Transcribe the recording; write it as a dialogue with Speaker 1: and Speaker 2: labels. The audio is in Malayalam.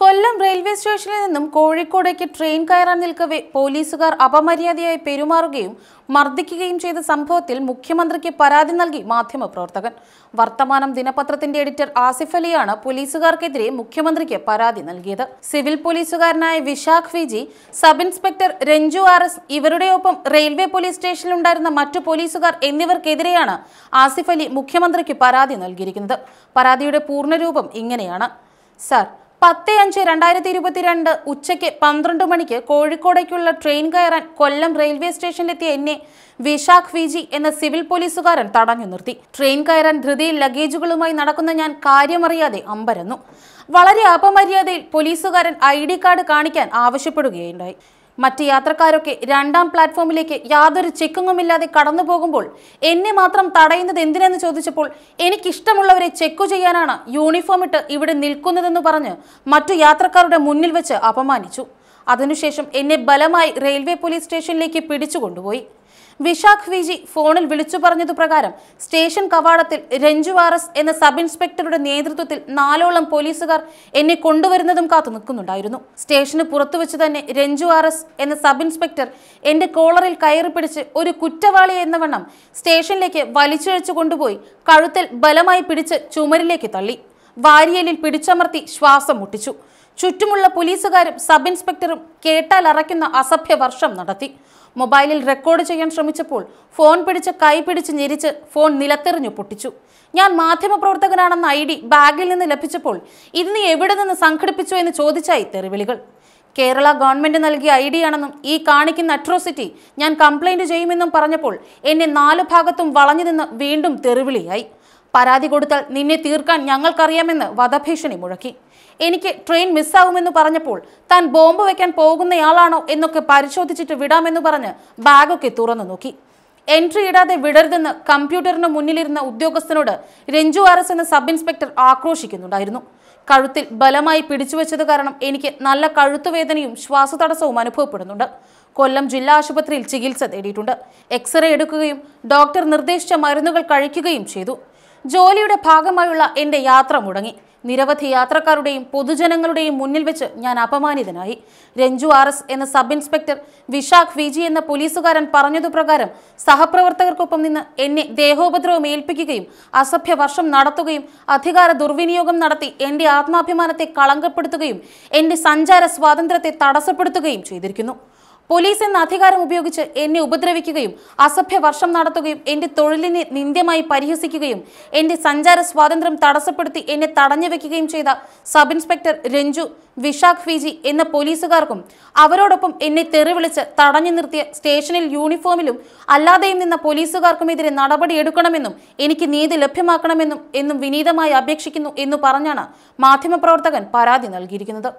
Speaker 1: കൊല്ലം റെയിൽവേ സ്റ്റേഷനിൽ നിന്നും കോഴിക്കോടേക്ക് ട്രെയിൻ കയറാൻ നിൽക്കവേ പോലീസുകാർ അപമര്യാദയായി പെരുമാറുകയും മർദ്ദിക്കുകയും ചെയ്ത സംഭവത്തിൽ മുഖ്യമന്ത്രിക്ക് പരാതി നൽകി മാധ്യമപ്രവർത്തകൻ വർത്തമാനം ദിനപത്രത്തിന്റെ എഡിറ്റർ ആസിഫ് അലിയാണ് പോലീസുകാർക്കെതിരെ മുഖ്യമന്ത്രിക്ക് പരാതി നൽകിയത് സിവിൽ പോലീസുകാരനായ Vishakh Viji sub inspector Ranju R S ഇവരുടെയൊപ്പം റെയിൽവേ പോലീസ് സ്റ്റേഷനിലുണ്ടായിരുന്ന മറ്റു പോലീസുകാർ എന്നിവർക്കെതിരെയാണ് ആസിഫ് അലി മുഖ്യമന്ത്രിക്ക് പരാതി നൽകിയിരിക്കുന്നത് പരാതിയുടെ പൂർണ്ണരൂപം ഇങ്ങനെയാണ് സാർ പത്ത് അഞ്ച് രണ്ടായിരത്തി ഇരുപത്തിരണ്ട് ഉച്ചയ്ക്ക് പന്ത്രണ്ട് മണിക്ക് കോഴിക്കോടേക്കുള്ള ട്രെയിൻ കയറാൻ കൊല്ലം റെയിൽവേ സ്റ്റേഷനിലെത്തിയ എന്നെ വിശാഖ് വിജി എന്ന സിവിൽ പോലീസുകാരൻ തടഞ്ഞു നിർത്തി ട്രെയിൻ കയറാൻ ധൃതിയിൽ ലഗേജുകളുമായി നടക്കുന്ന ഞാൻ കാര്യമറിയാതെ അമ്പരന്നു വളരെ അപമര്യാദയിൽ പോലീസുകാരൻ ഐ കാർഡ് കാണിക്കാൻ ആവശ്യപ്പെടുകയുണ്ടായി മറ്റ് യാത്രക്കാരൊക്കെ രണ്ടാം പ്ലാറ്റ്ഫോമിലേക്ക് യാതൊരു ചെക്കിങ്ങുമില്ലാതെ കടന്നു പോകുമ്പോൾ എന്നെ മാത്രം തടയുന്നത് എന്തിനെന്ന് ചോദിച്ചപ്പോൾ എനിക്കിഷ്ടമുള്ളവരെ ചെക്ക് ചെയ്യാനാണ് യൂണിഫോം ഇട്ട് ഇവിടെ നിൽക്കുന്നതെന്ന് പറഞ്ഞ് മറ്റു യാത്രക്കാരുടെ മുന്നിൽ വെച്ച് അപമാനിച്ചു അതിനുശേഷം എന്നെ ബലമായി റെയിൽവേ പോലീസ് സ്റ്റേഷനിലേക്ക് പിടിച്ചു കൊണ്ടുപോയി വിശാഖ് വിജി ഫോണിൽ വിളിച്ചു പറഞ്ഞതു പ്രകാരം സ്റ്റേഷൻ കവാടത്തിൽ രഞ്ജു ആർ എസ് എന്ന സബ് ഇൻസ്പെക്ടറുടെ നേതൃത്വത്തിൽ നാലോളം പോലീസുകാർ എന്നെ കൊണ്ടുവരുന്നതും കാത്തു നിൽക്കുന്നുണ്ടായിരുന്നു സ്റ്റേഷന് പുറത്തു വെച്ച് തന്നെ രഞ്ജു ആർ എസ് എന്ന സബ് ഇൻസ്പെക്ടർ എന്റെ കോളറിൽ കയറി പിടിച്ച് ഒരു കുറ്റവാളി എന്ന വണ്ണം സ്റ്റേഷനിലേക്ക് വലിച്ചിഴച്ചു കൊണ്ടുപോയി കഴുത്തിൽ ബലമായി പിടിച്ച് ചുമരിലേക്ക് തള്ളി വാരിയലിൽ പിടിച്ചമർത്തി ശ്വാസം മുട്ടിച്ചു ചുറ്റുമുള്ള പോലീസുകാരും സബ് ഇൻസ്പെക്ടറും കേട്ടാൽ അറയ്ക്കുന്ന അസഭ്യവർഷം നടത്തി മൊബൈലിൽ റെക്കോർഡ് ചെയ്യാൻ ശ്രമിച്ചപ്പോൾ ഫോൺ പിടിച്ച് കൈ പിടിച്ച് ഞെരിച്ച് ഫോൺ നിലത്തെറിഞ്ഞു പൊട്ടിച്ചു ഞാൻ മാധ്യമപ്രവർത്തകനാണെന്ന ഐ ഡി ബാഗിൽ നിന്ന് ലഭിച്ചപ്പോൾ ഇത് നീ എവിടെ നിന്ന് സംഘടിപ്പിച്ചു എന്ന് ചോദിച്ചായി തെറിവിളികൾ കേരള ഗവൺമെന്റ് നൽകിയ ഐ ആണെന്നും ഈ കാണിക്കുന്ന അട്രോസിറ്റി ഞാൻ കംപ്ലൈന്റ് ചെയ്യുമെന്നും പറഞ്ഞപ്പോൾ എന്നെ നാലു ഭാഗത്തും വളഞ്ഞു നിന്ന് വീണ്ടും തെറിവിളിയായി പരാതി കൊടുത്താൽ നിന്നെ തീർക്കാൻ ഞങ്ങൾക്കറിയാമെന്ന് വധഭീഷണി മുഴക്കി എനിക്ക് ട്രെയിൻ മിസ്സാവുമെന്ന് പറഞ്ഞപ്പോൾ താൻ ബോംബ് വെക്കാൻ പോകുന്നയാളാണോ എന്നൊക്കെ പരിശോധിച്ചിട്ട് വിടാമെന്ന് പറഞ്ഞ് ബാഗൊക്കെ തുറന്നു നോക്കി എൻട്രി ഇടാതെ വിടരുതെന്ന് കമ്പ്യൂട്ടറിന് മുന്നിലിരുന്ന ഉദ്യോഗസ്ഥനോട് രഞ്ജു ആർ എസ് എന്ന സബ് ഇൻസ്പെക്ടർ ആക്രോശിക്കുന്നുണ്ടായിരുന്നു കഴുത്തിൽ ബലമായി പിടിച്ചുവെച്ചത് കാരണം എനിക്ക് നല്ല കഴുത്തുവേദനയും ശ്വാസതടസ്സവും അനുഭവപ്പെടുന്നുണ്ട് കൊല്ലം ജില്ലാ ആശുപത്രിയിൽ ചികിത്സ തേടിയിട്ടുണ്ട് എക്സ്റേ എടുക്കുകയും ഡോക്ടർ നിർദ്ദേശിച്ച മരുന്നുകൾ കഴിക്കുകയും ചെയ്തു ജോലിയുടെ ഭാഗമായുള്ള എൻ്റെ യാത്ര മുടങ്ങി നിരവധി യാത്രക്കാരുടെയും പൊതുജനങ്ങളുടെയും മുന്നിൽ വെച്ച് ഞാൻ അപമാനിതനായി രഞ്ജു ആർ എസ് എന്ന സബ് ഇൻസ്പെക്ടർ വിശാഖ് വിജി എന്ന പോലീസുകാരൻ പറഞ്ഞതുപ്രകാരം സഹപ്രവർത്തകർക്കൊപ്പം നിന്ന് എന്നെ ദേഹോപദ്രവം ഏൽപ്പിക്കുകയും അസഭ്യവർഷം നടത്തുകയും അധികാര ദുർവിനിയോഗം നടത്തി എൻ്റെ ആത്മാഭിമാനത്തെ കളങ്കപ്പെടുത്തുകയും എൻ്റെ സഞ്ചാര സ്വാതന്ത്ര്യത്തെ തടസ്സപ്പെടുത്തുകയും ചെയ്തിരിക്കുന്നു പോലീസ് എന്ന അധികാരം ഉപയോഗിച്ച് എന്നെ ഉപദ്രവിക്കുകയും അസഭ്യ വർഷം നടത്തുകയും എൻ്റെ തൊഴിലിനെ നിന്ദ്യമായി പരിഹസിക്കുകയും എൻ്റെ സഞ്ചാര സ്വാതന്ത്ര്യം തടസ്സപ്പെടുത്തി എന്നെ തടഞ്ഞു വെക്കുകയും ചെയ്ത സബ് ഇൻസ്പെക്ടർ രഞ്ജു വിശാഖ് ഫിജി എന്ന പോലീസുകാർക്കും അവരോടൊപ്പം എന്നെ തെറിവിളിച്ച് തടഞ്ഞു നിർത്തിയ സ്റ്റേഷനിൽ യൂണിഫോമിലും അല്ലാതെയും നിന്ന പോലീസുകാർക്കുമെതിരെ നടപടിയെടുക്കണമെന്നും എനിക്ക് നീതി ലഭ്യമാക്കണമെന്നും എന്നും വിനീതമായി അപേക്ഷിക്കുന്നു എന്നു പറഞ്ഞാണ് മാധ്യമപ്രവർത്തകൻ പരാതി നൽകിയിരിക്കുന്നത്